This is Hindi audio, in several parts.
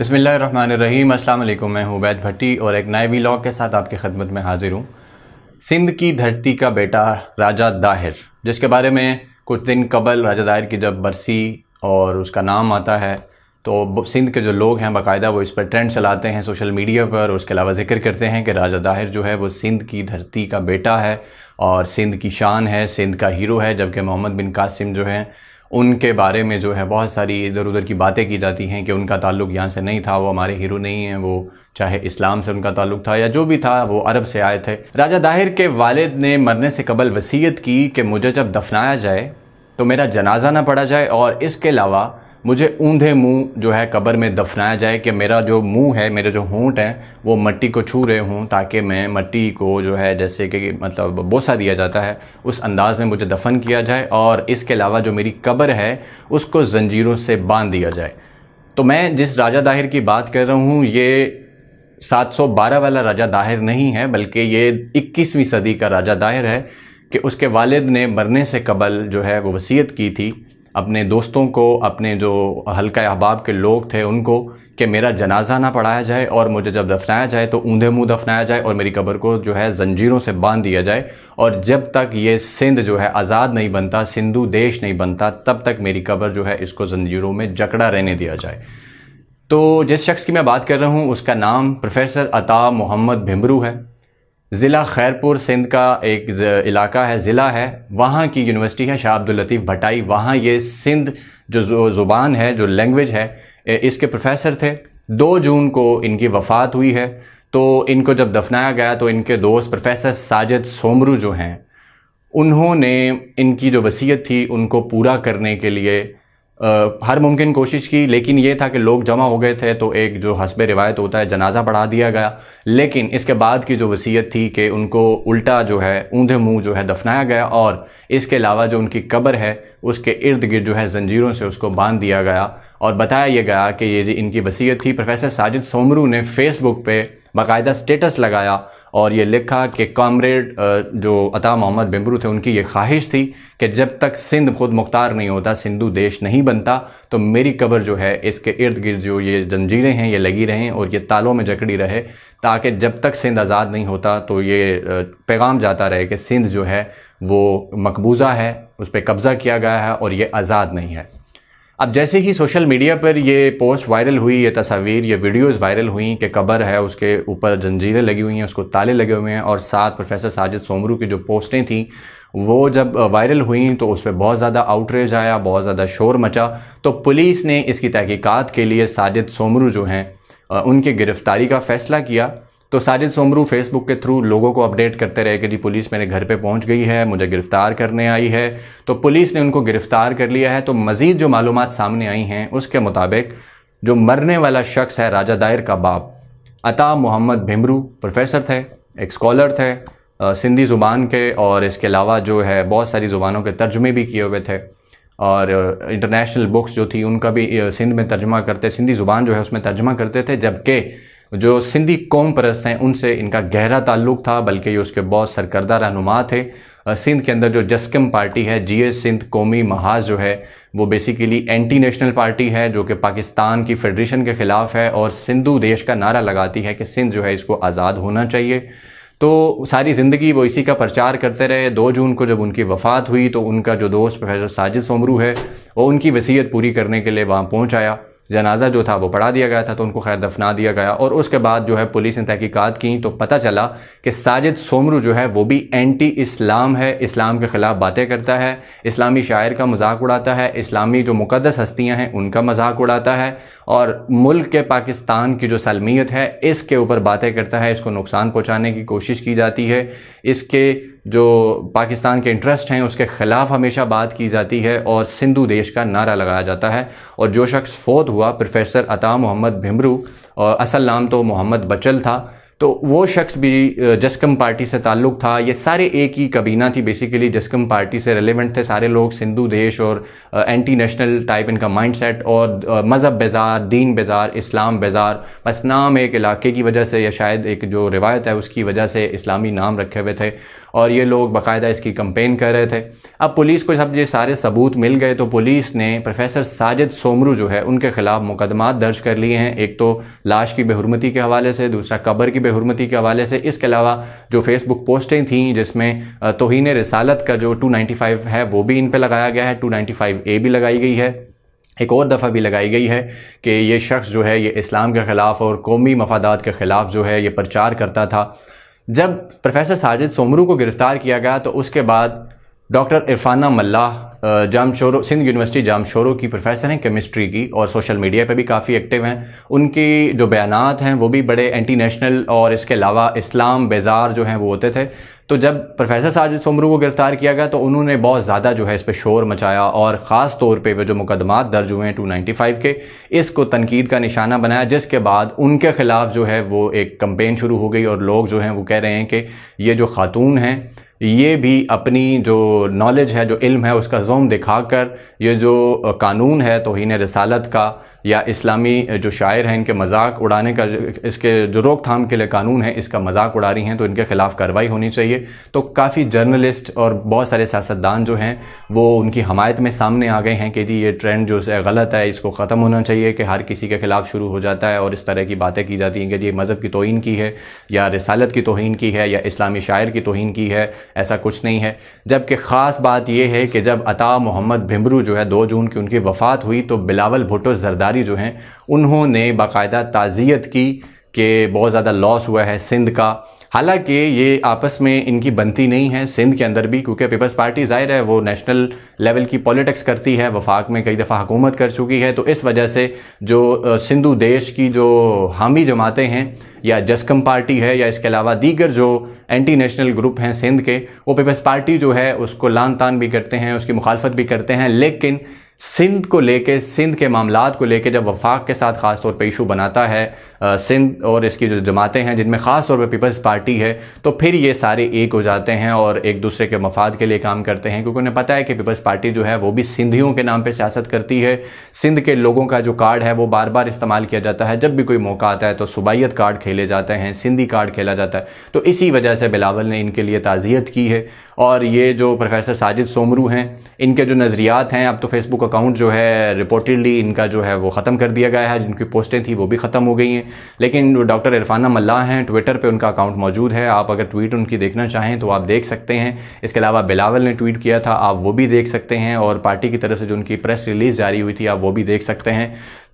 बसमीम अल्लाम मैं हूँ भट्टी और एक नए लॉग के साथ आपकी खदमत में हाजिर हूँ सिंध की धरती का बेटा राजा दाहिर जिसके बारे में कुछ दिन कबल राजा दाहिर की जब बरसी और उसका नाम आता है तो सिंध के जो लोग हैं बाकायदा वो इस पर ट्रेंड चलाते हैं सोशल मीडिया पर उसके अलावा जिक्र करते हैं कि राजा दाहिर जो है वो सिंध की धरती का बेटा है और सिंध की शान है सिंध का हीरो है जबकि मोहम्मद बिन कासिम जो है उनके बारे में जो है बहुत सारी इधर उधर की बातें की जाती हैं कि उनका ताल्लुक यहाँ से नहीं था वो हमारे हीरो नहीं हैं वो चाहे इस्लाम से उनका ताल्लुक था या जो भी था वो अरब से आए थे राजा दाहिर के वालिद ने मरने से कबल वसीयत की कि मुझे जब दफनाया जाए तो मेरा जनाजा ना पड़ा जाए और इसके अलावा मुझे ऊंधे मुंह जो है कब्र में दफनाया जाए कि मेरा जो मुंह है मेरे जो होंठ हैं वो मट्टी को छू रहे हों ताकि मैं मट्टी को जो है जैसे कि मतलब बोसा दिया जाता है उस अंदाज में मुझे दफन किया जाए और इसके अलावा जो मेरी कब्र है उसको जंजीरों से बांध दिया जाए तो मैं जिस राजा दाहिर की बात कर रहा हूँ ये 712 वाला राजा दाहिर नहीं है बल्कि ये 21वीं सदी का राजा दाहिर है कि उसके वालिद ने मरने से कबल जो है वो वसीयत की थी अपने दोस्तों को अपने जो हल्का अहबाब के लोग थे उनको कि मेरा जनाजा ना पढ़ाया जाए और मुझे जब दफनाया जाए तो ऊंधे मुंह दफनाया जाए और मेरी कब्र को जो है जंजीरों से बांध दिया जाए और जब तक ये सिंध जो है आज़ाद नहीं बनता सिंधु देश नहीं बनता तब तक मेरी कब्र जो है इसको जंजीरों में जकड़ा रहने दिया जाए तो जिस शख्स की मैं बात कर रहा हूँ उसका नाम प्रोफेसर अता मोहम्मद भिमरू है ज़िला खैरपुर सिंध का एक इलाका है ज़िला है वहाँ की यूनिवर्सिटी है शाह अब्दुल लतीफ़ भटाई वहाँ ये सिंध जो ज़ुबान है जो लैंग्वेज है इसके प्रोफेसर थे दो जून को इनकी वफ़ात हुई है तो इनको जब दफनाया गया तो इनके दोस्त प्रोफेसर साजिद सोमरू जो हैं उन्होंने इनकी जो वसीयत थी उनको पूरा करने के लिए हर मुमकिन कोशिश की लेकिन ये था कि लोग जमा हो गए थे तो एक जो हसब रिवायत होता है जनाजा पढ़ा दिया गया लेकिन इसके बाद की जो वसीयत थी कि उनको उल्टा जो है ऊंधे मुंह जो है दफनाया गया और इसके अलावा जो उनकी कब्र है उसके इर्द गिर्द जो है जंजीरों से उसको बांध दिया गया और बताया यह गया कि ये जी इनकी वसीयत थी प्रोफेसर साजिद सोमरू ने फेसबुक पर बाकायदा स्टेटस लगाया और ये लिखा कि कॉमरेड जो अता मोहम्मद बिमरू थे उनकी ये ख्वाहिश थी कि जब तक सिंध खुद मुख्तार नहीं होता सिंधु देश नहीं बनता तो मेरी कब्र जो है इसके इर्द गिर्द जो ये जंजीरें हैं ये लगी रहें और ये तालों में जकड़ी रहे ताकि जब तक सिंध आज़ाद नहीं होता तो ये पैगाम जाता रहे कि सिंध जो है वो मकबूजा है उस पर कब्ज़ा किया गया है और ये आज़ाद नहीं है अब जैसे ही सोशल मीडिया पर ये पोस्ट वायरल हुई ये तस्वीर ये वीडियोस वायरल हुई कि कबर है उसके ऊपर जंजीरें लगी हुई हैं उसको ताले लगे हुए हैं और साथ प्रोफेसर साजिद सोमरू की जो पोस्टें थीं वो जब वायरल हुई तो उस पर बहुत ज़्यादा आउटरेज आया बहुत ज़्यादा शोर मचा तो पुलिस ने इसकी तहकीकात के लिए साजिद सोमरू जो हैं उनकी गिरफ़्तारी का फ़ैसला किया तो साजिद सोमरू फेसबुक के थ्रू लोगों को अपडेट करते रहे कि जी पुलिस मेरे घर पे पहुंच गई है मुझे गिरफ्तार करने आई है तो पुलिस ने उनको गिरफ्तार कर लिया है तो मज़ीद जो मालूम सामने आई हैं उसके मुताबिक जो मरने वाला शख्स है राजा दायर का बाप अता मोहम्मद भिमरू प्रोफेसर थे एक स्कॉलर थे सिंधी ज़ुबान के और इसके अलावा जो है बहुत सारी ज़ुबानों के तर्जमे भी किए हुए थे और इंटरनेशनल बुक्स जो थी उनका भी सिंध में तर्जमा करते सिंधी ज़ुबान जो है उसमें तर्जमा करते थे जबकि जो सिंधी कौम परस्त हैं उनसे इनका गहरा ताल्लुक था बल्कि ये उसके बहुत सरकर्दा रहनुमा थे सिंध के अंदर जो जस्कम पार्टी है जी सिंध कौमी महाज जो है वो बेसिकली एंटी नेशनल पार्टी है जो कि पाकिस्तान की फेडरेशन के ख़िलाफ़ है और सिंधु देश का नारा लगाती है कि सिंध जो है इसको आज़ाद होना चाहिए तो सारी ज़िंदगी वो इसी का प्रचार करते रहे दो जून को जब उनकी वफ़ात हुई तो उनका जो दोस्त प्रोफेसर साजिद सोमरू है वो उनकी वसीयत पूरी करने के लिए वहाँ पहुँच आया जनाजा जो था वो पढ़ा दिया गया था तो उनको खैर दफना दिया गया और उसके बाद जो है पुलिस ने तहकीकत की तो पता चला कि साजिद सोमरू जो है वो भी एंटी इस्लाम है इस्लाम के ख़िलाफ़ बातें करता है इस्लामी शायर का मजाक उड़ाता है इस्लामी जो मुकदस हस्तियाँ हैं उनका मजाक उड़ाता है और मुल्क के पाकिस्तान की जो सलमियत है इसके ऊपर बातें करता है इसको नुकसान पहुँचाने की कोशिश की जाती है इसके जो पाकिस्तान के इंटरेस्ट हैं उसके ख़िलाफ़ हमेशा बात की जाती है और सिंधु देश का नारा लगाया जाता है और जो शख्स फोत हुआ प्रोफेसर अता मोहम्मद भिमरू और असल नाम तो मोहम्मद बचल था तो वो शख्स भी जस्कम पार्टी से ताल्लुक़ था ये सारे एक ही कबीना थी बेसिकली जस्कम पार्टी से रिलेवेंट थे सारे लोग सिंधु देश और एंटी नेशनल टाइप इनका माइंडसेट और मज़हब बेजार दीन बेजार इस्लाम बेजार बस नाम एक इलाके की वजह से या शायद एक जो रिवायत है उसकी वजह से इस्लामी नाम रखे हुए थे और ये लोग बाकायदा इसकी कंपेन कर रहे थे अब पुलिस को जब ये सारे सबूत मिल गए तो पुलिस ने प्रोफेसर साजिद सोमरू जो है उनके खिलाफ मुकदमा दर्ज कर लिए हैं एक तो लाश की बेहरमती के हवाले से दूसरा कबर की बेहरमती के हवाले से इसके अलावा जो फेसबुक पोस्टें थी जिसमें तोहन रसालत का जो 295 है वो भी इन पर लगाया गया है 295 ए भी लगाई गई है एक और दफ़ा भी लगाई गई है कि ये शख्स जो है ये इस्लाम के ख़िलाफ़ और कौमी मफादात के ख़िलाफ़ जो है ये प्रचार करता था जब प्रोफेसर साजिद सोमरू को गिरफ़्तार किया गया तो उसके बाद डॉक्टर इरफाना मल्ला जामशोरो सिंध यूनिवर्सिटी जामशोरो की प्रोफेसर हैं केमिस्ट्री की और सोशल मीडिया पर भी काफ़ी एक्टिव हैं उनकी जो बयानात हैं वो भी बड़े एंटी नेशनल और इसके अलावा इस्लाम बेजार जो हैं वो होते थे तो जब प्रोफेसर साजिद सोमरू को गिरफ्तार किया गया तो उन्होंने बहुत ज़्यादा जो है इस पर शोर मचाया और ख़ास तौर पर वह जो मुकदमा दर्ज हुए हैं टू नाइन्टी फाइव के इसको तनकीद का निशाना बनाया जिसके बाद उनके ख़िलाफ़ जो है वो एक कम्पेन शुरू हो गई और लोग जो हैं वो कह रहे हैं कि ये जो खातून हैं ये भी अपनी जो नॉलेज है जो इल्म है उसका जोम दिखाकर ये जो कानून है तोहन रसालत का या इस्लामी जो शायर हैं इनके मजाक उड़ाने का इसके जो रोकथाम के लिए कानून है इसका मजाक उड़ा रही हैं तो इनके खिलाफ कार्रवाई होनी चाहिए तो काफ़ी जर्नलिस्ट और बहुत सारे सियासतदान जो हैं वो उनकी हमायत में सामने आ गए हैं कि जी ये ट्रेंड जो है गलत है इसको ख़त्म होना चाहिए कि हर किसी के खिलाफ शुरू हो जाता है और इस तरह की बातें की जाती हैं कि जी मज़हब की तोहन की है या रसालत की तोहन की है या इस्लामी शायर की तोहन की है ऐसा कुछ नहीं है जबकि ख़ास बात यह है कि जब अता मोहम्मद भिमरू जो है दो जून की उनकी वफ़ात हुई तो बिलावल भुटो जरदार अधिकारी जो हैं उन्होंने बाकायदा ताज़ियत की कि बहुत ज़्यादा लॉस हुआ है सिंध का हालांकि ये आपस में इनकी बनती नहीं है सिंध के अंदर भी क्योंकि पीपल्स पार्टी जाहिर है वो नेशनल लेवल की पॉलिटिक्स करती है वफाक में कई दफ़ा हुकूमत कर चुकी है तो इस वजह से जो सिंधु देश की जो हामी जमातें हैं या जस्कम पार्टी है या इसके अलावा दीगर जो एंटी नेशनल ग्रुप हैं सिंध के वो पीपल्स पार्टी जो है उसको लान तान भी करते हैं उसकी मुखालफत भी करते हैं लेकिन सिंध को लेके सिंध के मामला को लेके जब वफाक के साथ ख़ास तौर पर इशू बनाता है सिंध और इसकी जो जमातें हैं जिनमें ख़ास तौर पर पीपल्स पार्टी है तो फिर ये सारे एक हो जाते हैं और एक दूसरे के मफाद के लिए काम करते हैं क्योंकि उन्हें पता है कि पीपल्स पार्टी जो है वो भी सिंधियों के नाम पर सियासत करती है सिंध के लोगों का जो कार्ड है वो बार बार इस्तेमाल किया जाता है जब भी कोई मौका आता है तो सूबाइत कार्ड खेले जाते हैं सिंधी कार्ड खेला जाता है तो इसी वजह से बिलावल ने इनके लिए ताज़ियत की है और ये जो प्रोफेसर साजिद सोमरू हैं इनके जो नज़रियात हैं अब तो फेसबुक अकाउंट जो है रिपोर्टेडली इनका जो है वो ख़त्म कर दिया गया है जिनकी पोस्टें थी वो भी ख़त्म हो गई हैं लेकिन डॉक्टर इरफाना मल्ला हैं ट्विटर पर उनका अकाउंट मौजूद है आप अगर ट्वीट उनकी देखना चाहें तो आप देख सकते हैं इसके अलावा बिलावल ने ट्वीट किया था आप वो भी देख सकते हैं और पार्टी की तरफ से जो उनकी प्रेस रिलीज़ जारी हुई थी आप वो भी देख सकते हैं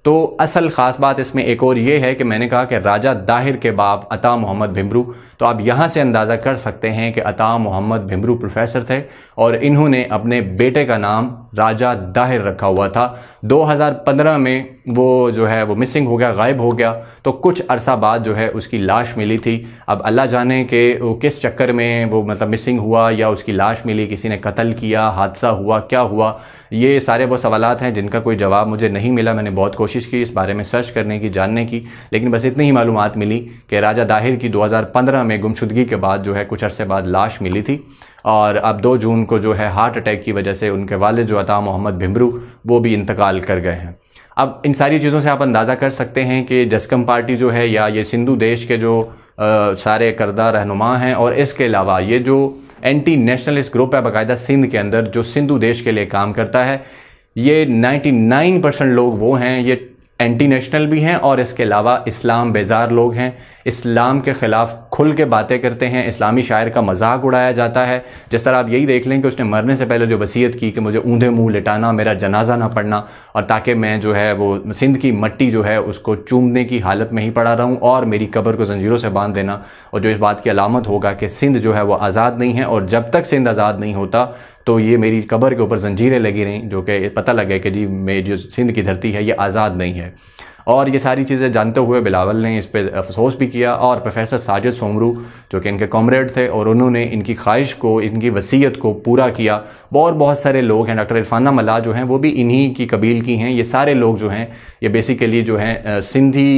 तो असल ख़ास बात इसमें एक और ये है कि मैंने कहा कि राजा दाहिर के बाप अता मोहम्मद भिमरू तो आप यहाँ से अंदाज़ा कर सकते हैं कि अता मोहम्मद भिमरू प्रोफेसर थे और इन्होंने अपने बेटे का नाम राजा दाहिर रखा हुआ था 2015 में वो जो है वो मिसिंग हो गया गायब हो गया तो कुछ अरसा बाद जो है उसकी लाश मिली थी अब अल्लाह जाने के वो किस चक्कर में वो मतलब मिसिंग हुआ या उसकी लाश मिली किसी ने कत्ल किया हादसा हुआ क्या हुआ ये सारे वो सवाल हैं जिनका कोई जवाब मुझे नहीं मिला मैंने बहुत कोशिश की इस बारे में सर्च करने की जानने की लेकिन बस इतनी ही मालूम मिली कि राजा दाहिर की दो में गुमशुदगी के बाद जो है कुछ अरसे बाद लाश मिली थी और अब दो जून को जो है हार्ट अटैक की वजह से उनके वाले जो अता मोहम्मद भिमरू वो भी इंतकाल कर गए हैं अब इन सारी चीज़ों से आप अंदाज़ा कर सकते हैं कि जस्कम पार्टी जो है या ये सिंधु देश के जो आ, सारे करदा रहनुमा हैं और इसके अलावा ये जो एंटी नेशनलिस्ट ग्रुप है बाकायदा सिंध के अंदर जो सिंधु देश के लिए काम करता है ये 99 परसेंट लोग वो हैं ये एंटी नेशनल भी हैं और इसके अलावा इस्लाम बेजार लोग हैं इस्लाम के ख़िलाफ़ खुल के बातें करते हैं इस्लामी शायर का मजाक उड़ाया जाता है जिस तरह आप यही देख लें कि उसने मरने से पहले जो वसीयत की कि मुझे ऊंधे मुंह लिटाना मेरा जनाजा ना पड़ना और ताकि मैं जो है वो सिंध की मट्टी जो है उसको चूमने की हालत में ही पड़ा रहूँ और मेरी कब्र को जंजीरों से बांध देना और जो इस बात की अलामत होगा कि सिंध जो है वो आज़ाद नहीं है और जब तक सिंध आज़ाद नहीं होता तो ये मेरी कब्र के ऊपर जंजीरें लगी रहीं जो कि पता लगे कि जी मेरी जो सिंध की धरती है ये आज़ाद नहीं है और ये सारी चीज़ें जानते हुए बिलावल ने इस पर अफसोस भी किया और प्रोफेसर साजिद सोमरू जो कि इनके कॉमरेड थे और उन्होंने इनकी ख्वाहिश को इनकी वसीयत को पूरा किया और बहुत सारे लोग हैं डॉक्टर इरफाना मला जो हैं वो भी इन्हीं की कबील की हैं ये सारे लोग जो हैं ये बेसिकली जो हैं सिंधी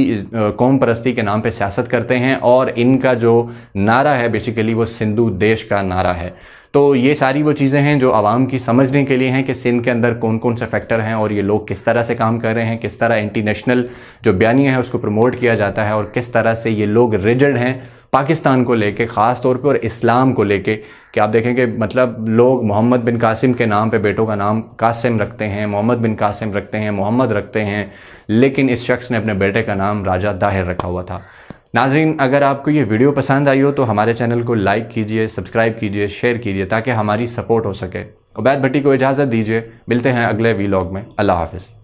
कौम परस्ती के नाम पर सियासत करते हैं और इनका जो नारा है बेसिकली वो सिंधु देश का नारा है तो ये सारी वो चीज़ें हैं जो आवाम की समझने के लिए हैं कि सिंध के अंदर कौन कौन से फैक्टर हैं और ये लोग किस तरह से काम कर रहे हैं किस तरह एंटी नेशनल जो बयानियाँ हैं उसको प्रमोट किया जाता है और किस तरह से ये लोग रिजड हैं पाकिस्तान को लेके ख़ास तौर पे और इस्लाम को लेके कि आप देखेंगे मतलब लोग मोहम्मद बिन कासिम के नाम पे बेटों का नाम कासिम रखते हैं मोहम्मद बिन कासिम रखते हैं मोहम्मद रखते हैं लेकिन इस शख्स ने अपने बेटे का नाम राजा दाहिर रखा हुआ था नाजरीन अगर आपको ये वीडियो पसंद आई हो तो हमारे चैनल को लाइक कीजिए सब्सक्राइब कीजिए शेयर कीजिए ताकि हमारी सपोर्ट हो सके उबैद भट्टी को इजाज़त दीजिए मिलते हैं अगले वीलॉग में अल्लाह हाफिज़